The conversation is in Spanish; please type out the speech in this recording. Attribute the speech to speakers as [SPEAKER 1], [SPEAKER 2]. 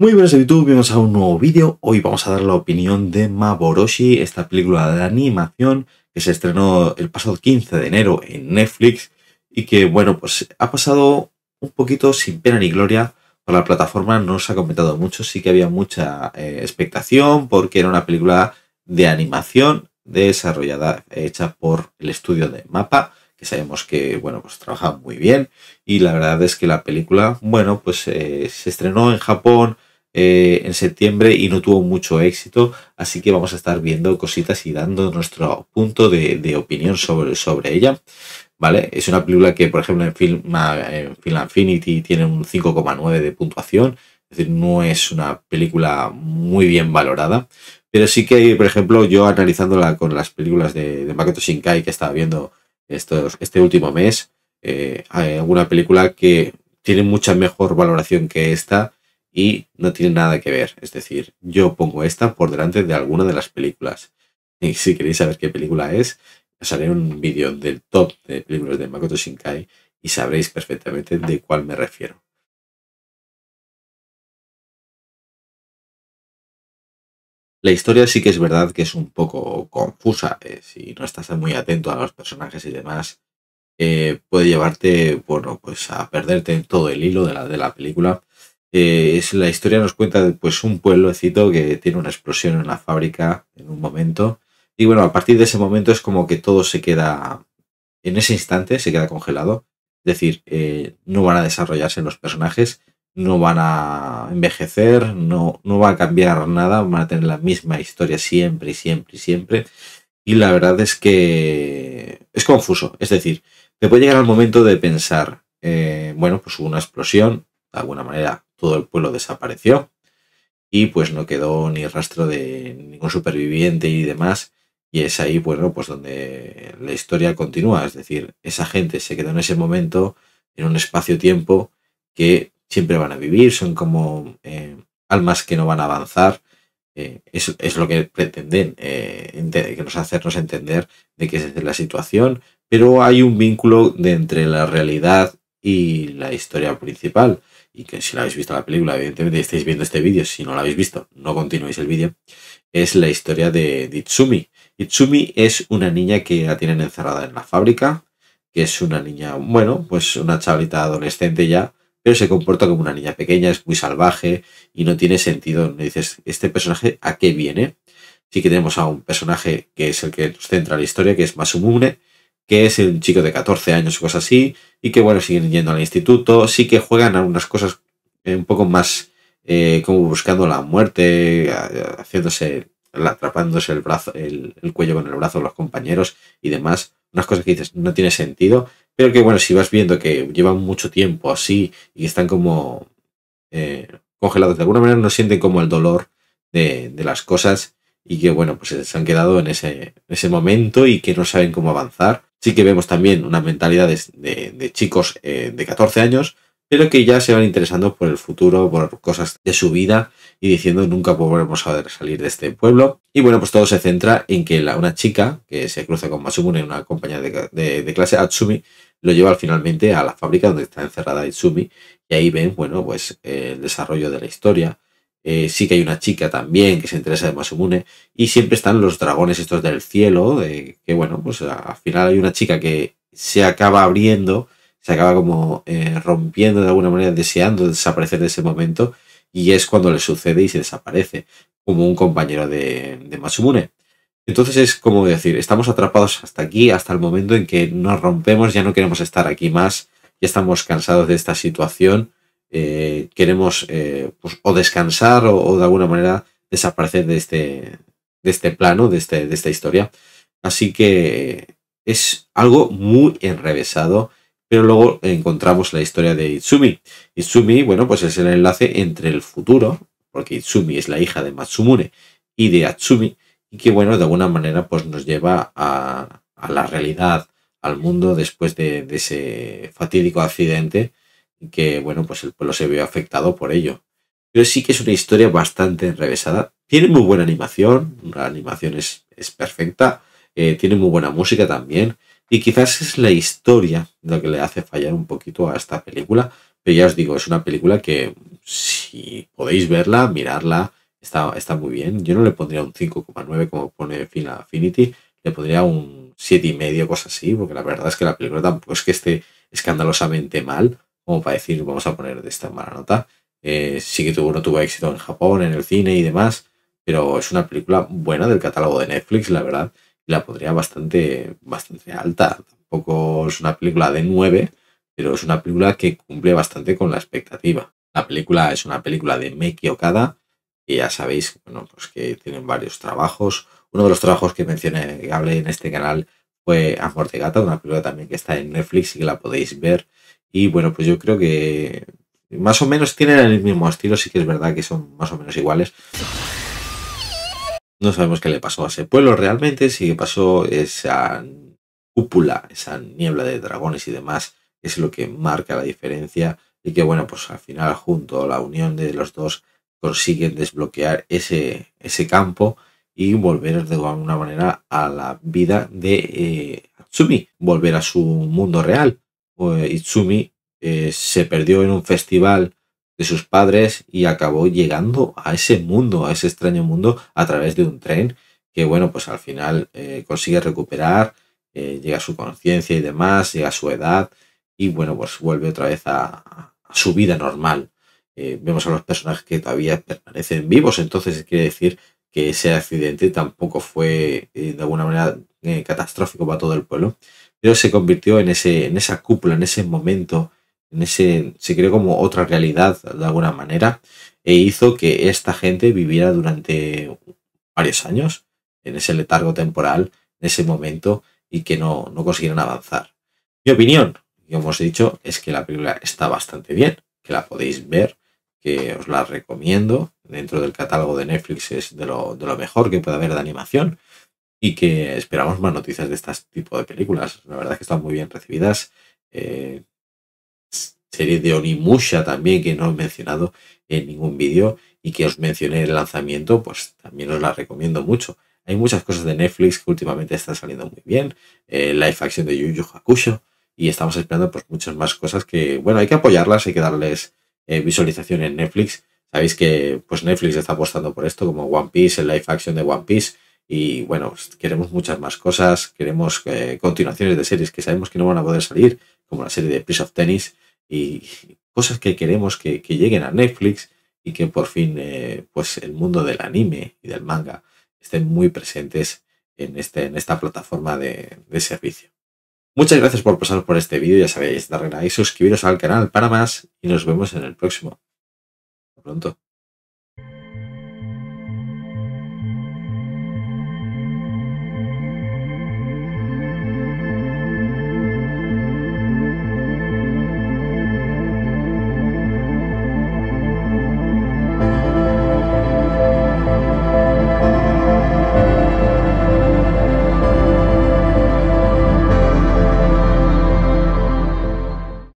[SPEAKER 1] Muy buenas a YouTube, bienvenidos a un nuevo vídeo. Hoy vamos a dar la opinión de Maboroshi, esta película de animación que se estrenó el pasado 15 de enero en Netflix y que, bueno, pues ha pasado un poquito sin pena ni gloria por la plataforma, no se ha comentado mucho, sí que había mucha eh, expectación porque era una película de animación desarrollada, hecha por el estudio de Mapa, que sabemos que, bueno, pues trabaja muy bien y la verdad es que la película, bueno, pues eh, se estrenó en Japón, eh, en septiembre y no tuvo mucho éxito, así que vamos a estar viendo cositas y dando nuestro punto de, opinión sobre, sobre ella. ¿Vale? Es una película que, por ejemplo, en Film, en Film Infinity tiene un 5,9 de puntuación, es decir, no es una película muy bien valorada, pero sí que, por ejemplo, yo analizándola con las películas de, de Makoto Shinkai que estaba viendo estos, este último mes, eh, hay alguna película que tiene mucha mejor valoración que esta y no tiene nada que ver. Es decir, yo pongo esta por delante de alguna de las películas. Y si queréis saber qué película es, os haré un vídeo del top de películas de Makoto Shinkai y sabréis perfectamente de cuál me refiero. La historia sí que es verdad que es un poco confusa. Eh, si no estás muy atento a los personajes y demás, eh, puede llevarte bueno, pues a perderte todo el hilo de la, de la película eh, es, la historia nos cuenta de pues, un pueblecito que tiene una explosión en la fábrica en un momento. Y bueno, a partir de ese momento es como que todo se queda, en ese instante se queda congelado. Es decir, eh, no van a desarrollarse los personajes, no van a envejecer, no, no va a cambiar nada, van a tener la misma historia siempre y siempre y siempre. Y la verdad es que es confuso. Es decir, te puede llegar al momento de pensar, eh, bueno, pues hubo una explosión, de alguna manera todo el pueblo desapareció y pues no quedó ni rastro de ningún superviviente y demás. Y es ahí, bueno, pues donde la historia continúa. Es decir, esa gente se quedó en ese momento, en un espacio-tiempo que siempre van a vivir, son como eh, almas que no van a avanzar. Eh, es, lo que pretenden, eh, que nos hacernos entender de qué es la situación, pero hay un vínculo de entre la realidad y la historia principal y que si la habéis visto la película, evidentemente estáis viendo este vídeo, si no lo habéis visto, no continuéis el vídeo, es la historia de, Itsumi. Itsumi es una niña que la tienen encerrada en la fábrica, que es una niña, bueno, pues una chavalita adolescente ya, pero se comporta como una niña pequeña, es muy salvaje y no tiene sentido. No dices, ¿este personaje a qué viene? Sí que tenemos a un personaje que es el que centra la historia, que es Masumune, que es un chico de 14 años o cosas así, y que bueno, siguen yendo al instituto, sí que juegan algunas cosas eh, un poco más eh, como buscando la muerte, haciéndose, atrapándose el brazo, el, cuello con el brazo de los compañeros y demás, unas cosas que dices no tiene sentido, pero que bueno, si vas viendo que llevan mucho tiempo así y están como eh, congelados, de alguna manera no sienten como el dolor de, de, las cosas y que bueno, pues se han quedado en ese, ese momento y que no saben cómo avanzar Sí que vemos también una mentalidad de, chicos eh, de 14 años, pero que ya se van interesando por el futuro, por cosas de su vida y diciendo nunca podremos salir de este pueblo. Y bueno, pues todo se centra en que una chica que se cruza con Masumune, una compañía de, clase, Atsumi, lo lleva finalmente a la fábrica donde está encerrada Itsumi y ahí ven, bueno, pues eh, el desarrollo de la historia, eh, sí que hay una chica también que se interesa de Masumune. Y siempre están los dragones estos del cielo, de, que bueno, pues al final hay una chica que se acaba abriendo, se acaba como eh, rompiendo de alguna manera, deseando desaparecer de ese momento. Y es cuando le sucede y se desaparece, como un compañero de Masumune. Entonces es como decir, estamos atrapados hasta aquí, hasta el momento en que nos rompemos, ya no queremos estar aquí más, ya estamos cansados de esta situación eh, queremos eh, pues, o descansar o, de alguna manera desaparecer de este, de este plano, de, este, de esta historia. Así que es algo muy enrevesado, pero luego encontramos la historia de Itsumi. Itsumi, bueno, pues es el enlace entre el futuro, porque Itsumi es la hija de Matsumune y de Atsumi, y que bueno, de alguna manera pues nos lleva a, la realidad, al mundo después de ese fatídico accidente que bueno, pues el pueblo se vio afectado por ello. Pero sí que es una historia bastante enrevesada. Tiene muy buena animación, la animación es, perfecta, eh, tiene muy buena música también. Y quizás es la historia lo que le hace fallar un poquito a esta película. Pero ya os digo, es una película que si podéis verla, mirarla, está, está muy bien. Yo no le pondría un 5,9 como pone Final Affinity, le pondría un 7,5, cosa así, porque la verdad es que la película tampoco es que esté escandalosamente mal como para decir, vamos a poner de esta mala nota. Eh, sí que tuvo, no tuvo éxito en Japón, en el cine y demás, pero es una película buena del catálogo de Netflix, la verdad. La podría bastante, bastante alta. Tampoco es una película de 9, pero es una película que cumple bastante con la expectativa. La película es una película de Meki Okada, que ya sabéis bueno, pues que tienen varios trabajos. Uno de los trabajos que mencioné, que hablé en este canal, fue Amor de Gata, una película también que está en Netflix y que la podéis ver y bueno, pues yo creo que más o menos tienen el mismo estilo, sí que es verdad que son más o menos iguales. No sabemos qué le pasó a ese pueblo realmente, sí que pasó esa cúpula, esa niebla de dragones y demás, es lo que marca la diferencia y que bueno, pues al final junto a la unión de los dos consiguen desbloquear ese, ese campo y volver de alguna manera a la vida de eh, Atsumi, volver a su mundo real. Pues, Itsumi eh, se perdió en un festival de sus padres y acabó llegando a ese mundo, a ese extraño mundo, a través de un tren que, bueno, pues al final eh, consigue recuperar, eh, llega a su conciencia y demás, llega a su edad y, bueno, pues vuelve otra vez a, a su vida normal. vemos a los personajes que todavía permanecen vivos, entonces quiere decir que ese accidente tampoco fue de alguna manera catastrófico para todo el pueblo, pero se convirtió en, ese, en esa cúpula, en ese momento, en ese, se creó como otra realidad de alguna manera, e hizo que esta gente viviera durante varios años en ese letargo temporal, en ese momento, y que no, no consiguieran avanzar. Mi opinión, como hemos dicho, es que la película está bastante bien, que la podéis ver, que os la recomiendo. Dentro del catálogo de Netflix es de lo, de lo mejor que puede haber de animación y que esperamos más noticias de este tipo de películas. La verdad es que están muy bien recibidas. Eh, serie de Onimusha también, que no he mencionado en ningún vídeo y que os mencioné el lanzamiento, pues también os la recomiendo mucho. Hay muchas cosas de Netflix que últimamente están saliendo muy bien. Eh, live action de Yu Yu Hakusho. Y estamos esperando pues, muchas más cosas que, bueno, hay que apoyarlas, hay que darles eh, visualización en Netflix. Sabéis que pues Netflix está apostando por esto, como One Piece, el live action de One Piece y bueno, queremos muchas más cosas, queremos eh, continuaciones de series que sabemos que no van a poder salir, como la serie de Prince of Tennis, y cosas que queremos que, lleguen a Netflix y que por fin eh, pues el mundo del anime y del manga estén muy presentes en, este, en esta plataforma de, servicio. Muchas gracias por pasar por este vídeo, ya sabéis, darle like, suscribiros al canal para más y nos vemos en el próximo. Hasta pronto.